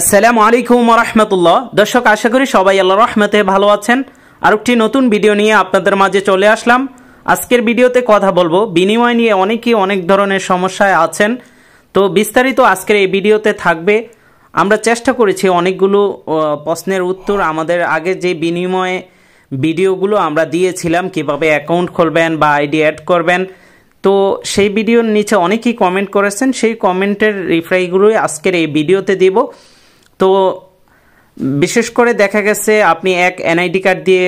আসসালামু আলাইকুম রহমতুল্লাহ দর্শক আশা করি সবাই আল্লাহ রহমতে ভালো আছেন আর একটি নতুন ভিডিও নিয়ে আপনাদের মাঝে চলে আসলাম আজকের ভিডিওতে কথা বলবো বিনিময় নিয়ে অনেকেই অনেক ধরনের সমস্যায় আছেন তো বিস্তারিত আজকের এই ভিডিওতে থাকবে আমরা চেষ্টা করেছি অনেকগুলো প্রশ্নের উত্তর আমাদের আগে যে বিনিময়ে ভিডিওগুলো আমরা দিয়েছিলাম কিভাবে অ্যাকাউন্ট খুলবেন বা আইডি অ্যাড করবেন তো সেই ভিডিওর নিচে অনেকেই কমেন্ট করেছেন সেই কমেন্টের রিপ্লাইগুলোই আজকের এই ভিডিওতে দেবো তো বিশেষ করে দেখা গেছে আপনি এক এনআইডি কার্ড দিয়ে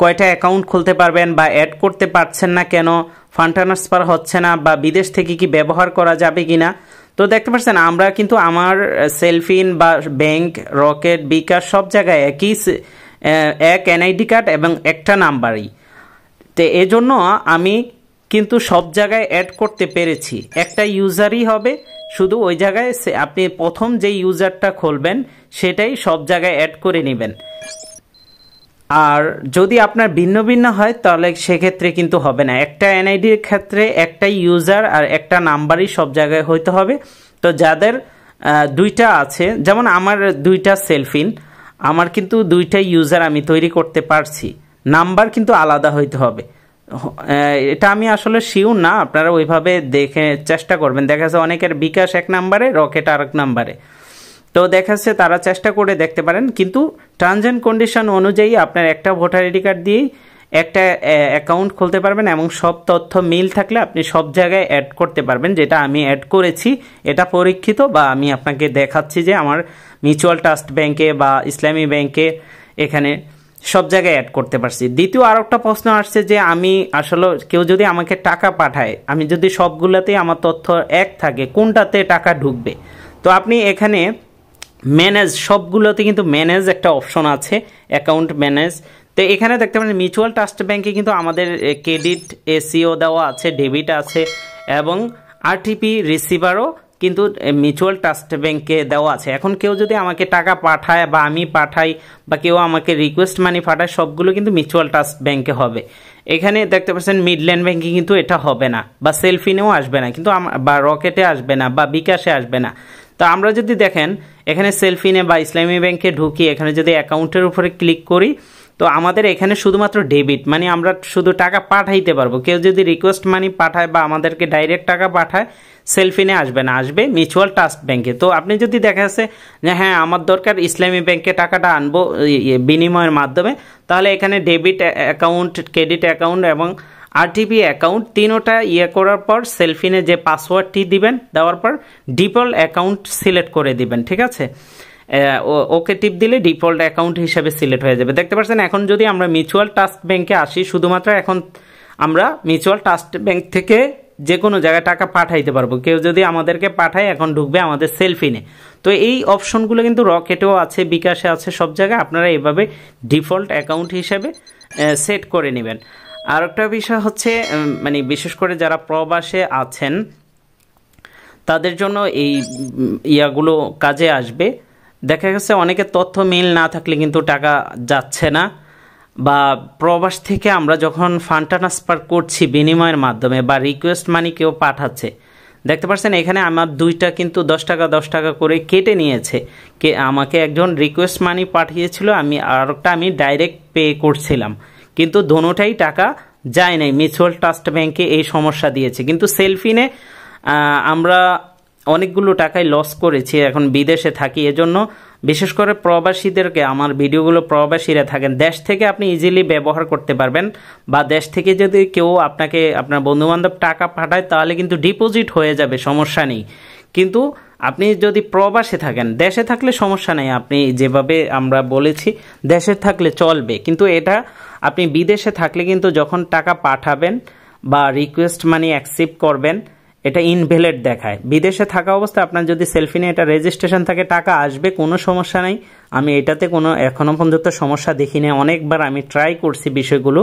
কয়টা অ্যাকাউন্ট খুলতে পারবেন বা অ্যাড করতে পারছেন না কেন ফান্ড ট্রান্সফার হচ্ছে না বা বিদেশ থেকে কি ব্যবহার করা যাবে কি না তো দেখতে পাচ্ছেন আমরা কিন্তু আমার সেলফিন বা ব্যাংক রকেট বিকাশ সব জায়গায় একই এক এনআইডি কার্ড এবং একটা নাম্বারই তো এজন্য আমি কিন্তু সব জায়গায় অ্যাড করতে পেরেছি একটা ইউজারই হবে শুধু ওই জায়গায় আপনি প্রথম যে ইউজারটা খুলবেন সেটাই সব জায়গায় অ্যাড করে নেবেন আর যদি আপনার ভিন্ন ভিন্ন হয় তাহলে সেক্ষেত্রে কিন্তু হবে না একটা এনআইডির ক্ষেত্রে একটাই ইউজার আর একটা নাম্বারই সব জায়গায় হইতে হবে তো যাদের দুইটা আছে যেমন আমার দুইটা সেলফিন আমার কিন্তু দুইটা ইউজার আমি তৈরি করতে পারছি নাম্বার কিন্তু আলাদা হইতে হবে এটা আমি আসলে শিউ না আপনারা ওইভাবে দেখে চেষ্টা করবেন দেখা যাচ্ছে অনেকের বিকাশ এক নাম্বারে রকেট আর এক নাম্বারে তো দেখা যাচ্ছে তারা চেষ্টা করে দেখতে পারেন কিন্তু টার্মস অ্যান্ড কন্ডিশন অনুযায়ী আপনার একটা ভোটার আইডি কার্ড দিয়েই একটা অ্যাকাউন্ট খুলতে পারবেন এবং সব তথ্য মিল থাকলে আপনি সব জায়গায় অ্যাড করতে পারবেন যেটা আমি অ্যাড করেছি এটা পরীক্ষিত বা আমি আপনাকে দেখাচ্ছি যে আমার মিউচুয়াল ট্রাস্ট ব্যাংকে বা ইসলামী ব্যাংকে এখানে সব জায়গায় অ্যাড করতে পারছি দ্বিতীয় আর একটা প্রশ্ন আসছে যে আমি আসলে কেউ যদি আমাকে টাকা পাঠায় আমি যদি সবগুলোতেই আমার তথ্য এক থাকে কোনটাতে টাকা ঢুকবে তো আপনি এখানে ম্যানেজ সবগুলোতে কিন্তু ম্যানেজ একটা অপশন আছে অ্যাকাউন্ট ম্যানেজ তো এখানে দেখতে পারেন মিউচুয়াল ট্রাস্ট ব্যাংকে কিন্তু আমাদের ক্রেডিট এসিও দেওয়া আছে ডেবিট আছে এবং আরটিপি রিসিভারও কিন্তু মিউচুয়াল ট্রাস্ট ব্যাংকে দেওয়া আছে এখন কেউ যদি আমাকে টাকা পাঠায় বা আমি পাঠাই বা কেউ আমাকে রিকোয়েস্ট মানি পাঠায় সবগুলো কিন্তু মিউচুয়াল ট্রাস্ট ব্যাংকে হবে এখানে দেখতে পাচ্ছেন মিডল্যান্ড ব্যাংকে কিন্তু এটা হবে না বা সেলফিনেও আসবে না কিন্তু বা রকেটে আসবে না বা বিকাশে আসবে না তো আমরা যদি দেখেন এখানে সেলফিনে বা ইসলামী ব্যাংকে ঢুকি এখানে যদি অ্যাকাউন্টের উপরে ক্লিক করি তো আমাদের এখানে শুধুমাত্র ডেবিট মানে আমরা শুধু টাকা পাঠাইতে পারবো কেউ যদি রিকোয়েস্ট মানি পাঠায় বা আমাদেরকে ডাইরেক্ট টাকা পাঠায় সেলফিনে আসবে না আসবে মিউচুয়াল ট্রাস্ট ব্যাংকে তো আপনি যদি দেখা যাচ্ছে যে হ্যাঁ আমার দরকার ইসলামী ব্যাংকে টাকাটা আনবো বিনিময়ের মাধ্যমে তাহলে এখানে ডেবিট অ্যাকাউন্ট ক্রেডিট অ্যাকাউন্ট এবং আরটিপি অ্যাকাউন্ট তিনোটা ইয়ে করার পর সেলফিনে যে পাসওয়ার্ডটি দিবেন দেওয়ার পর ডিপল অ্যাকাউন্ট সিলেক্ট করে দিবেন ঠিক আছে ওকে টিপ দিলে ডিফল্ট অ্যাকাউন্ট হিসেবে সিলেক্ট হয়ে যাবে দেখতে পাচ্ছেন এখন যদি আমরা মিউচুয়াল ট্রাস্ট ব্যাংকে আসি শুধুমাত্র এখন আমরা মিউচুয়াল ট্রাস্ট ব্যাংক থেকে যে কোনো জায়গায় টাকা পাঠাইতে পারবো কেউ যদি আমাদেরকে পাঠায় এখন ঢুকবে আমাদের সেলফিনে তো এই অপশনগুলো কিন্তু রকেটেও আছে বিকাশে আছে সব জায়গায় আপনারা এভাবে ডিফল্ট অ্যাকাউন্ট হিসেবে সেট করে নেবেন আর একটা বিষয় হচ্ছে মানে বিশেষ করে যারা প্রবাসে আছেন তাদের জন্য এই ইয়াগুলো কাজে আসবে দেখা গেছে অনেকে তথ্য মিল না থাকলে কিন্তু টাকা যাচ্ছে না বা প্রবাস থেকে আমরা যখন ফান্ড ট্রান্সফার করছি বিনিময়ের মাধ্যমে বা রিকোয়েস্ট মানি কেউ পাঠাচ্ছে দেখতে পাচ্ছেন এখানে আমার দুইটা কিন্তু দশ টাকা দশ টাকা করে কেটে নিয়েছে কে আমাকে একজন রিকোয়েস্ট মানি পাঠিয়েছিল আমি আরেকটা আমি ডাইরেক্ট পে করছিলাম কিন্তু দোনোটাই টাকা যায় নাই মিউচুয়াল ট্রাস্ট ব্যাংকে এই সমস্যা দিয়েছে কিন্তু সেলফিনে আমরা অনেকগুলো টাকাই লস করেছি এখন বিদেশে থাকি এজন্য বিশেষ করে প্রবাসীদেরকে আমার ভিডিওগুলো প্রবাসীরা থাকেন দেশ থেকে আপনি ইজিলি ব্যবহার করতে পারবেন বা দেশ থেকে যদি কেউ আপনাকে আপনার বন্ধুবান্ধব টাকা পাঠায় তাহলে কিন্তু ডিপোজিট হয়ে যাবে সমস্যা নেই কিন্তু আপনি যদি প্রবাসে থাকেন দেশে থাকলে সমস্যা নেই আপনি যেভাবে আমরা বলেছি দেশে থাকলে চলবে কিন্তু এটা আপনি বিদেশে থাকলে কিন্তু যখন টাকা পাঠাবেন বা রিকোয়েস্ট মানি অ্যাকসেপ্ট করবেন এটা ইনভ্যালিড দেখায় বিদেশে থাকা অবস্থায় আপনার যদি সেলফি নিয়ে এটা রেজিস্ট্রেশন থাকে টাকা আসবে কোনো সমস্যা নাই আমি এটাতে কোনো এখনও পর্যন্ত সমস্যা দেখি না অনেকবার আমি ট্রাই করছি বিষয়গুলো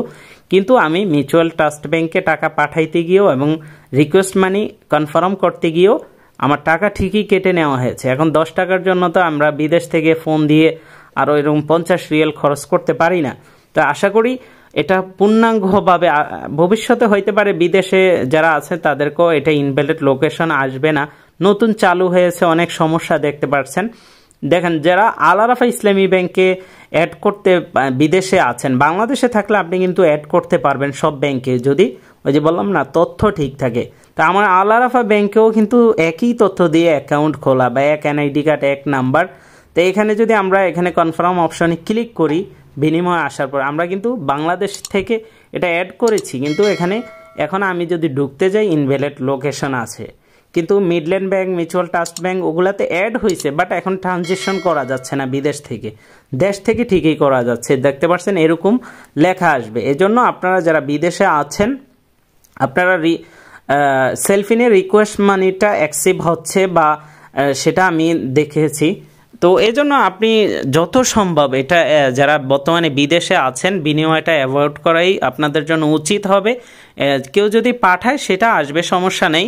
কিন্তু আমি মিউচুয়াল ট্রাস্ট ব্যাংকে টাকা পাঠাইতে গিয়েও এবং রিকোয়েস্ট মানি কনফার্ম করতে গিয়েও আমার টাকা ঠিকই কেটে নেওয়া হয়েছে এখন দশ টাকার জন্য তো আমরা বিদেশ থেকে ফোন দিয়ে আরও এরকম পঞ্চাশ রিয়েল খরচ করতে পারি না তো আশা করি এটা পূর্ণাঙ্গভাবে ভবিষ্যতে হইতে পারে বিদেশে যারা আছে তাদেরকেও এটা ইনভ্যালিড লোকেশন আসবে না নতুন চালু হয়েছে অনেক সমস্যা দেখতে পাচ্ছেন দেখেন যারা আলারাফা ইসলামী ব্যাংকে অ্যাড করতে বিদেশে আছেন বাংলাদেশে থাকলে আপনি কিন্তু অ্যাড করতে পারবেন সব ব্যাংকে যদি ওই যে বললাম না তথ্য ঠিক থাকে তা আমার আলারাফা ব্যাংকেও কিন্তু একই তথ্য দিয়ে অ্যাকাউন্ট খোলা বা এক এনআইডি কার্ড এক নাম্বার তো এখানে যদি আমরা এখানে কনফার্ম অপশনে ক্লিক করি বিনিময় আসার পর আমরা কিন্তু বাংলাদেশ থেকে এটা অ্যাড করেছি কিন্তু এখানে এখন আমি যদি ঢুকতে যাই ইনভ্যালেড লোকেশন আছে কিন্তু Midland bank mutual trust bank ওগুলাতে অ্যাড হয়েছে বাট এখন ট্রানজেকশন করা যাচ্ছে না বিদেশ থেকে দেশ থেকে ঠিকই করা যাচ্ছে দেখতে পাচ্ছেন এরকম লেখা আসবে এজন্য আপনারা যারা বিদেশে আছেন আপনারা রি সেলফিনে রিকোয়েস্ট মানিটা অ্যাক্সিভ হচ্ছে বা সেটা আমি দেখেছি তো এজন্য আপনি যত সম্ভব এটা যারা বর্তমানে বিদেশে আছেন বিনিময়টা অ্যাভয়েড করাই আপনাদের জন্য উচিত হবে কেউ যদি পাঠায় সেটা আসবে সমস্যা নেই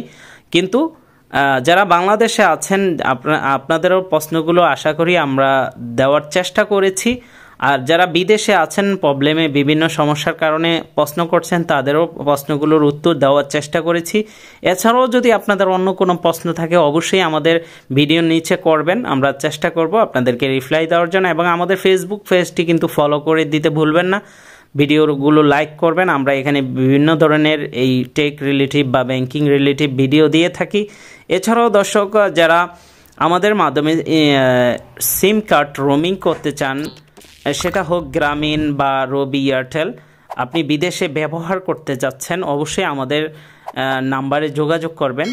কিন্তু যারা বাংলাদেশে আছেন আপনাদেরও প্রশ্নগুলো আশা করি আমরা দেওয়ার চেষ্টা করেছি আর যারা বিদেশে আছেন প্রবলেমে বিভিন্ন সমস্যার কারণে প্রশ্ন করছেন তাদেরও প্রশ্নগুলোর উত্তর দেওয়ার চেষ্টা করেছি এছাড়াও যদি আপনাদের অন্য কোনো প্রশ্ন থাকে অবশ্যই আমাদের ভিডিও নিচে করবেন আমরা চেষ্টা করব আপনাদেরকে রিপ্লাই দেওয়ার জন্য এবং আমাদের ফেসবুক পেজটি কিন্তু ফলো করে দিতে ভুলবেন না ভিডিওগুলো লাইক করবেন আমরা এখানে বিভিন্ন ধরনের এই টেক রিলেটিভ বা ব্যাংকিং রিলেটিভ ভিডিও দিয়ে থাকি এছাড়াও দর্শক যারা আমাদের মাধ্যমে সিম কার্ড রোমিং করতে চান সেটা হোক গ্রামীণ বা রবি এয়ারটেল আপনি বিদেশে ব্যবহার করতে যাচ্ছেন অবশ্যই আমাদের নাম্বারে যোগাযোগ করবেন